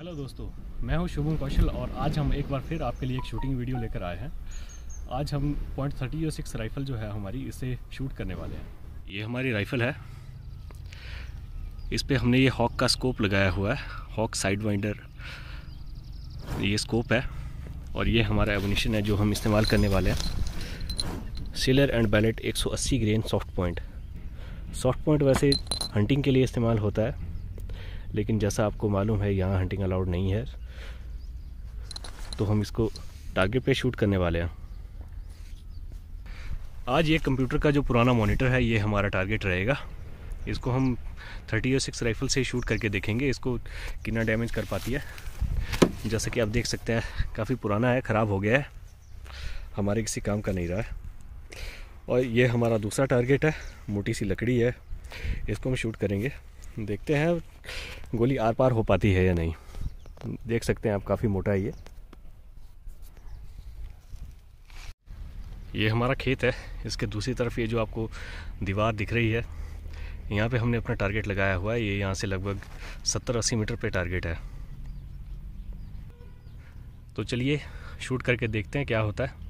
hello दोस्तों मैं हूं शुभम कौशल और आज हम एक बार फिर आपके लिए एक शूटिंग वीडियो लेकर आए हैं आज हम पॉइंट थर्टी और सिक्स राइफ़ल जो है हमारी इसे शूट करने वाले हैं ये हमारी राइफ़ल है इस पर हमने ये हॉक का स्कोप लगाया हुआ है हॉक साइड वाइंडर ये स्कोप है और ये हमारा एवोनीशन है जो हम इस्तेमाल करने वाले हैं Sellier and Bellot 180 grain soft point soft point वैसे हंटिंग के लिए इस्तेमाल होता है लेकिन जैसा आपको मालूम है यहाँ हंटिंग अलाउड नहीं है तो हम इसको टारगेट पे शूट करने वाले हैं आज ये कंप्यूटर का जो पुराना मॉनिटर है ये हमारा टारगेट रहेगा इसको हम थर्टी ओ सिक्स राइफल से शूट करके देखेंगे इसको कितना डैमेज कर पाती है जैसा कि आप देख सकते हैं काफ़ी पुराना है ख़राब हो गया है हमारे किसी काम का नहीं रहा है और ये हमारा दूसरा टारगेट है मोटी सी लकड़ी है इसको हम शूट करेंगे देखते हैं गोली आर पार हो पाती है या नहीं देख सकते हैं आप काफ़ी मोटा है ये ये हमारा खेत है इसके दूसरी तरफ ये जो आपको दीवार दिख रही है यहाँ पे हमने अपना टारगेट लगाया हुआ है ये यहाँ से लगभग सत्तर अस्सी मीटर पे टारगेट है तो चलिए शूट करके देखते हैं क्या होता है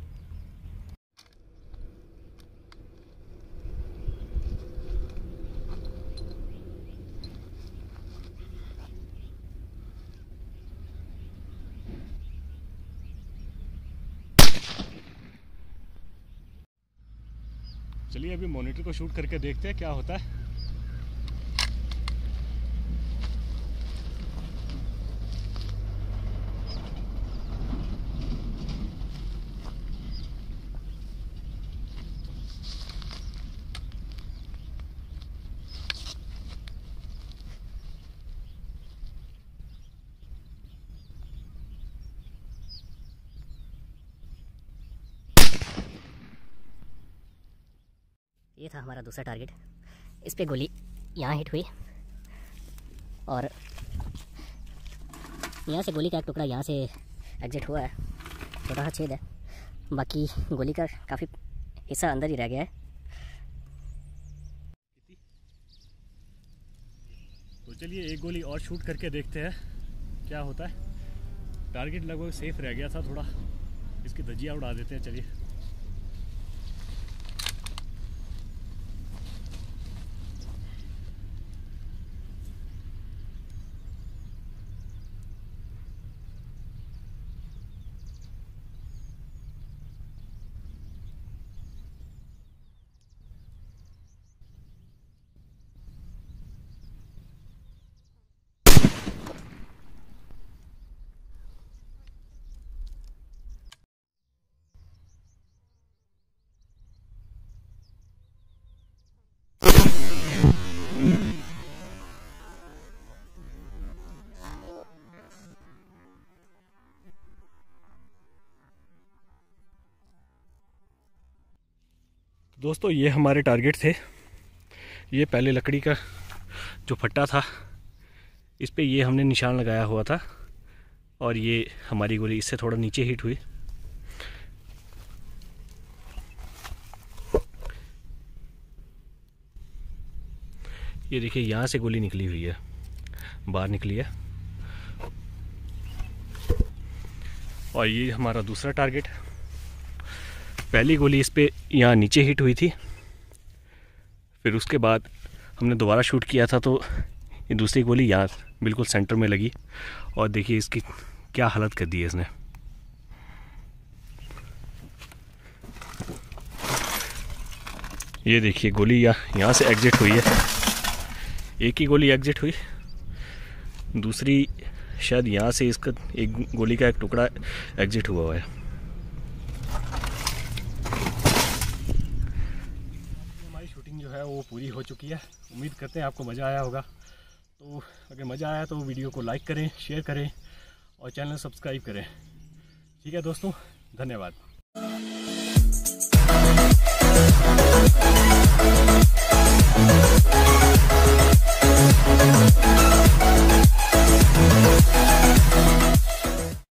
चलिए अभी मोनीटर को शूट करके देखते हैं क्या होता है ये था हमारा दूसरा टारगेट इस पर गोली यहाँ हिट हुई और यहाँ से गोली का एक टुकड़ा यहाँ से एग्जिट हुआ है छोटा सा छेद है बाकी गोली का काफ़ी हिस्सा अंदर ही रह गया है तो चलिए एक गोली और शूट करके देखते हैं क्या होता है टारगेट लगभग सेफ रह गया था थोड़ा इसकी धजिया उड़ा देते हैं चलिए दोस्तों ये हमारे टारगेट थे ये पहले लकड़ी का जो फट्टा था इस पर ये हमने निशान लगाया हुआ था और ये हमारी गोली इससे थोड़ा नीचे हिट हुई ये देखिए यहाँ से गोली निकली हुई है बाहर निकली है और ये हमारा दूसरा टारगेट है पहली गोली इस पर यहाँ नीचे हिट हुई थी फिर उसके बाद हमने दोबारा शूट किया था तो ये दूसरी गोली यहाँ बिल्कुल सेंटर में लगी और देखिए इसकी क्या हालत कर दी है इसने ये देखिए गोली यहाँ यहाँ से एग्जिट हुई है एक ही गोली एग्जिट हुई दूसरी शायद यहाँ से इसका एक गोली का एक टुकड़ा एग्जिट हुआ हुआ है है वो पूरी हो चुकी है उम्मीद करते हैं आपको मज़ा आया होगा तो अगर मज़ा आया तो वीडियो को लाइक करें शेयर करें और चैनल सब्सक्राइब करें ठीक है दोस्तों धन्यवाद